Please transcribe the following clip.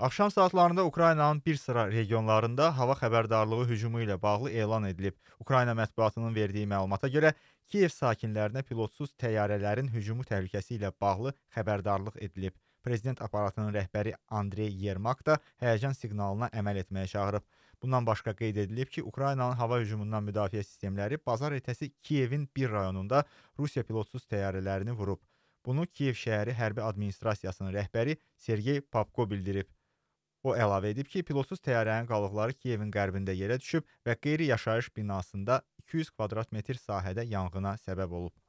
Axşam saatlarında Ukraynanın bir sıra regionlarında hava xəbərdarlığı hücumu ilə bağlı elan edilib. Ukrayna mətbuatının verdiyi məlumata görə Kiyev sakinlərinə pilotsuz təyyarələrin hücumu təhlükəsi ilə bağlı xəbərdarlıq edilib. Prezident aparatının rəhbəri Andrey Yermak da həyəcan siqnalına əməl etməyə çağırıb. Bundan başqa qeyd edilib ki, Ukraynanın hava hücumundan müdafiə sistemləri bazar ertəsi Kiyevin bir rayonunda Rusiya pilotsuz təyyarələrini vurub. Bunu Kiyev şəhəri hərbi administrasiyasının rəhbəri Sergey Papko bildirib. O əlavə edib ki, pilotsuz təyyarənin qalıqları Kiyevin qərbində yerə düşüb və qeyri-yaşayış binasında 200 kvadrat metr sahədə yanğına səbəb olub.